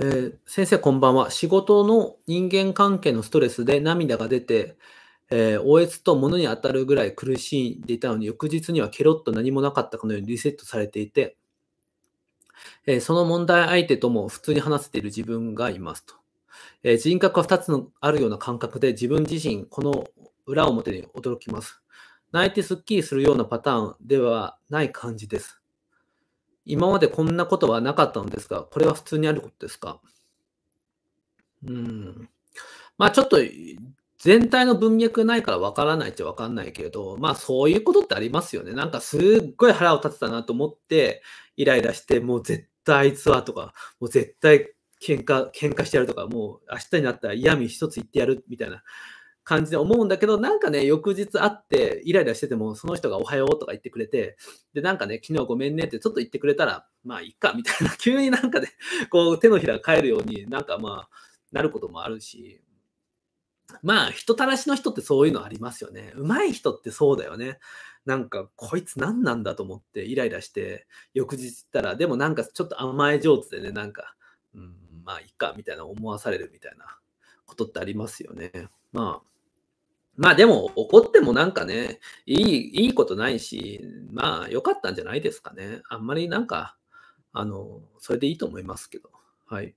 えー、先生こんばんは。仕事の人間関係のストレスで涙が出て、えー、おえつと物に当たるぐらい苦しんでいたのに、翌日にはケロッと何もなかったかのようにリセットされていて、えー、その問題相手とも普通に話せている自分がいますと。えー、人格は2つのあるような感覚で、自分自身、この裏表に驚きます。泣いてすっきりするようなパターンではない感じです。今までこんなことはなかったのですが、これは普通にあることですかうん。まあちょっと全体の文脈ないからわからないっちゃわかんないけれど、まあそういうことってありますよね。なんかすっごい腹を立てたなと思って、イライラして、もう絶対あいつはとか、もう絶対喧嘩、喧嘩してやるとか、もう明日になったら嫌味一つ言ってやるみたいな感じで思うんだけど、なんかね、翌日会ってイライラしてても、その人がおはようとか言ってくれて、で、なんかね、昨日ごめんねってちょっと言ってくれたら、まあ、いっか、みたいな、急になんかね、こう、手のひら返るように、なんかまあ、なることもあるし、まあ、人たらしの人ってそういうのありますよね。上手い人ってそうだよね。なんか、こいつ何なんだと思って、イライラして、翌日行ったら、でもなんかちょっと甘え上手でね、なんか、うん、まあ、いっか、みたいな思わされるみたいなことってありますよね。まあ、まあでも怒ってもなんかね、いい、いいことないし、まあ良かったんじゃないですかね。あんまりなんか、あの、それでいいと思いますけど。はい。